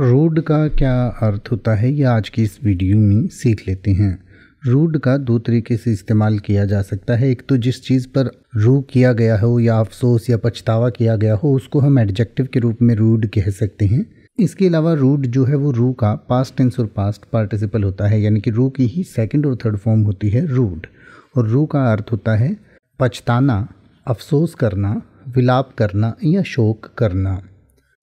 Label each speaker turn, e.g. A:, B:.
A: rude का क्या अर्थ होता है ये आज की इस वीडियो में सीख लेते हैं रूड का दो तरीके से इस्तेमाल किया जा सकता है एक तो जिस चीज़ पर रू किया गया हो या अफसोस या पछतावा किया गया हो उसको हम एडजेक्टिव के रूप में रूड कह सकते हैं इसके अलावा रूड जो है वो रू का पास्ट टेंस और पास्ट पार्टिसिपल होता है यानी कि रू की ही सेकेंड और थर्ड फॉर्म होती है रूड और रू का अर्थ होता है पछताना अफसोस करना विलाप करना या शोक करना